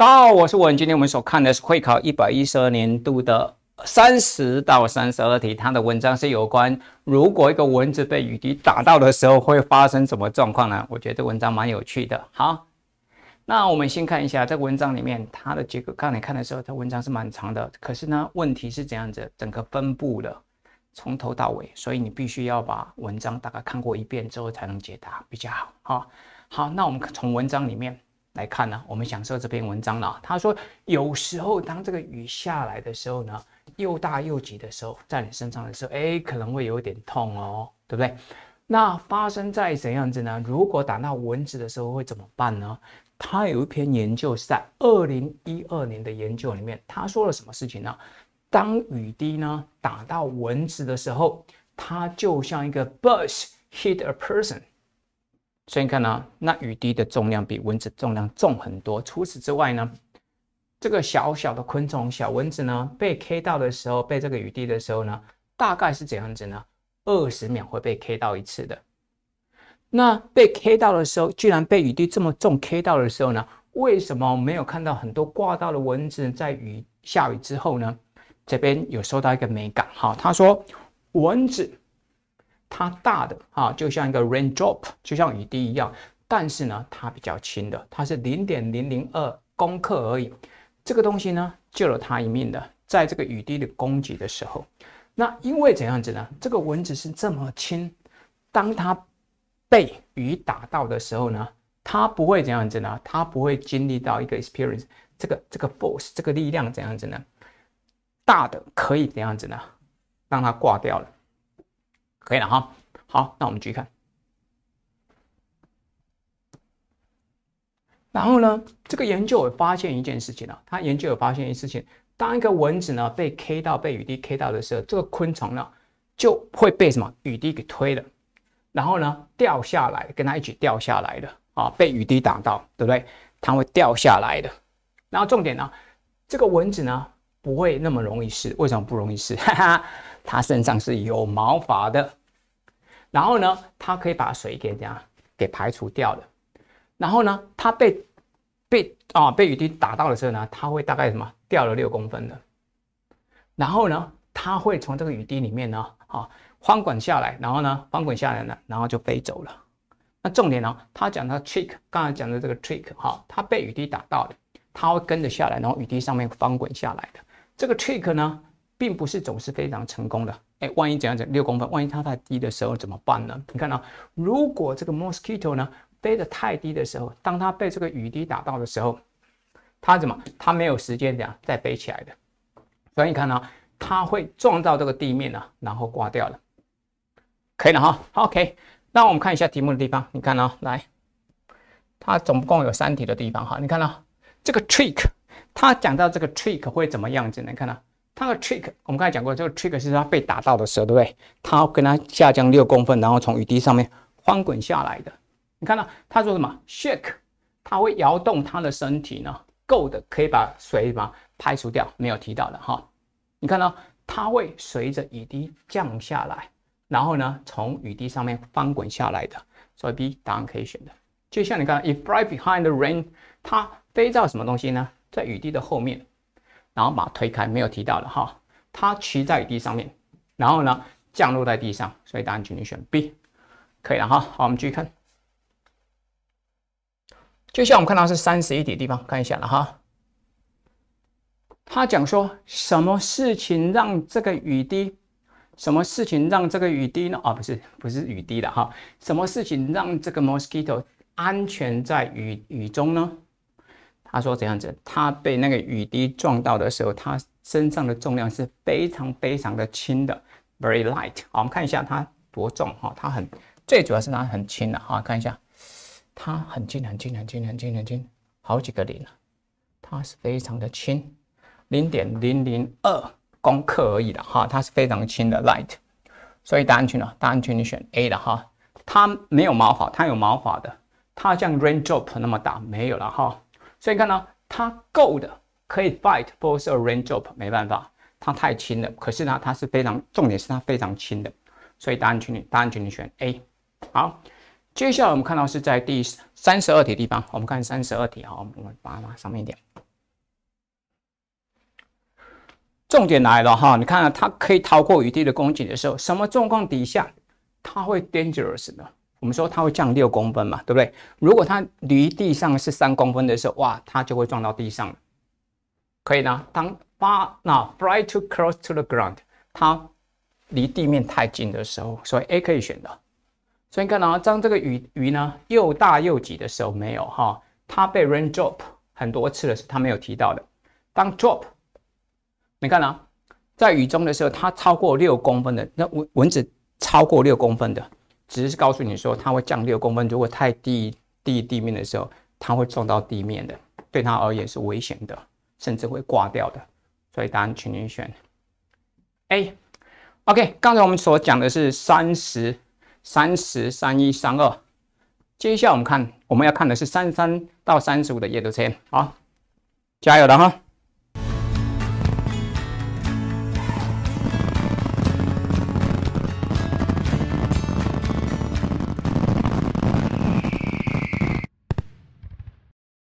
大家好，我是文。今天我们所看的是会考一百一十二年度的三十到三十二题。它的文章是有关如果一个蚊子被雨滴打到的时候会发生什么状况呢？我觉得这文章蛮有趣的。好，那我们先看一下个文章里面它的结构。刚才看的时候，它文章是蛮长的，可是呢，问题是这样子，整个分布的从头到尾，所以你必须要把文章大概看过一遍之后才能解答比较好。好，好，那我们从文章里面。来看呢，我们享受这篇文章了。他说，有时候当这个雨下来的时候呢，又大又急的时候，在你身上的时候，哎，可能会有点痛哦，对不对？那发生在怎样子呢？如果打到蚊子的时候会怎么办呢？他有一篇研究是在二零一二年的研究里面，他说了什么事情呢？当雨滴呢打到蚊子的时候，它就像一个 bus hit a person。所以你看呢，那雨滴的重量比蚊子重量重很多。除此之外呢，这个小小的昆虫小蚊子呢，被 K 到的时候，被这个雨滴的时候呢，大概是怎样子呢？二十秒会被 K 到一次的。那被 K 到的时候，居然被雨滴这么重 K 到的时候呢？为什么没有看到很多挂到的蚊子在雨下雨之后呢？这边有收到一个美感哈，他说蚊子。它大的啊，就像一个 rain drop，就像雨滴一样，但是呢，它比较轻的，它是零点零零二公克而已。这个东西呢，救了它一命的，在这个雨滴的攻击的时候，那因为怎样子呢？这个蚊子是这么轻，当它被雨打到的时候呢，它不会怎样子呢？它不会经历到一个 experience，这个这个 force，这个力量怎样子呢？大的可以怎样子呢？让它挂掉了。可以了哈，好，那我们继续看。然后呢，这个研究有发现一件事情啊，他研究有发现一件事情，当一个蚊子呢被 K 到被雨滴 K 到的时候，这个昆虫呢就会被什么雨滴给推了，然后呢掉下来，跟它一起掉下来的啊，被雨滴挡到，对不对？它会掉下来的。然后重点呢，这个蚊子呢。不会那么容易湿，为什么不容易湿？哈哈，它身上是有毛发的，然后呢，它可以把水给怎样给排除掉的。然后呢，它被被啊被雨滴打到的时候呢，它会大概什么掉了六公分的。然后呢，它会从这个雨滴里面呢，啊翻滚下来，然后呢翻滚下来呢，然后就飞走了。那重点呢，他讲的 trick，刚才讲的这个 trick，哈，它被雨滴打到的，它会跟着下来，然后雨滴上面翻滚下来的。这个 trick 呢，并不是总是非常成功的。哎，万一怎样怎？六公分，万一它太低的时候怎么办呢？你看啊，如果这个 mosquito 呢飞得太低的时候，当它被这个雨滴打到的时候，它怎么？它没有时间怎样再飞起来的。所以你看啊，它会撞到这个地面啊，然后挂掉了。可以了哈，OK。那我们看一下题目的地方，你看啊，来，它总共有三题的地方哈。你看到这个 trick。他讲到这个 trick 会怎么样子？你看到它的 trick。我们刚才讲过，这个 trick 是它被打到的时候，对不对？它跟它下降六公分，然后从雨滴上面翻滚下来的。你看到他说什么 shake？它会摇动它的身体呢？够的，可以把水嘛排除掉。没有提到的哈。你看到它会随着雨滴降下来，然后呢从雨滴上面翻滚下来的。所以 B 答案可以选的。就像你看 i i fly behind the rain，它飞到什么东西呢？在雨滴的后面，然后把它推开，没有提到的哈。它骑在雨滴上面，然后呢，降落在地上。所以答案请你选 B，可以了哈。好，我们继续看。接下来我们看到是三十一题地方，看一下了哈。他讲说什么事情让这个雨滴？什么事情让这个雨滴呢？啊，不是，不是雨滴的哈。什么事情让这个 mosquito 安全在雨雨中呢？他说怎样子？他被那个雨滴撞到的时候，他身上的重量是非常非常的轻的，very light。好，我们看一下它多重哈？它很最主要是它很轻的哈。看一下，它很轻很轻很轻很轻很轻，好几个零啊，它是非常的轻，零点零零二公克而已的哈，它是非常轻的 light。所以答案群呢？答案群你选 A 的哈。它没有毛发，它有毛发的，它像 raindrop 那么大，没有了哈。所以看到它够的可以 fight for a r a n d r o p 没办法，它太轻了。可是呢，它是非常重点，是它非常轻的。所以答案群里，答案群里选 A。好，接下来我们看到是在第三十二题地方，我们看三十二题啊，我们把往上面一点。重点来了哈，你看它可以逃过雨滴的攻击的时候，什么状况底下它会 dangerous 呢？我们说它会降六公分嘛，对不对？如果它离地上是三公分的时候，哇，它就会撞到地上。可以呢。当把那 fly too close to the ground，它离地面太近的时候，所以 A 可以选的。所以你看呢，当这个鱼鱼呢又大又挤的时候，没有哈，它被 raindrop 很多次的是它没有提到的。当 drop，你看呢，在雨中的时候，它超过六公分的那蚊蚊子超过六公分的。只是告诉你说，它会降六公分。如果太低低地面的时候，它会撞到地面的，对它而言是危险的，甚至会挂掉的。所以答案，请你选 A。OK，刚才我们所讲的是三十三、十三一、三二。接下来我们看，我们要看的是三三到三十五的阅读测好，加油了哈！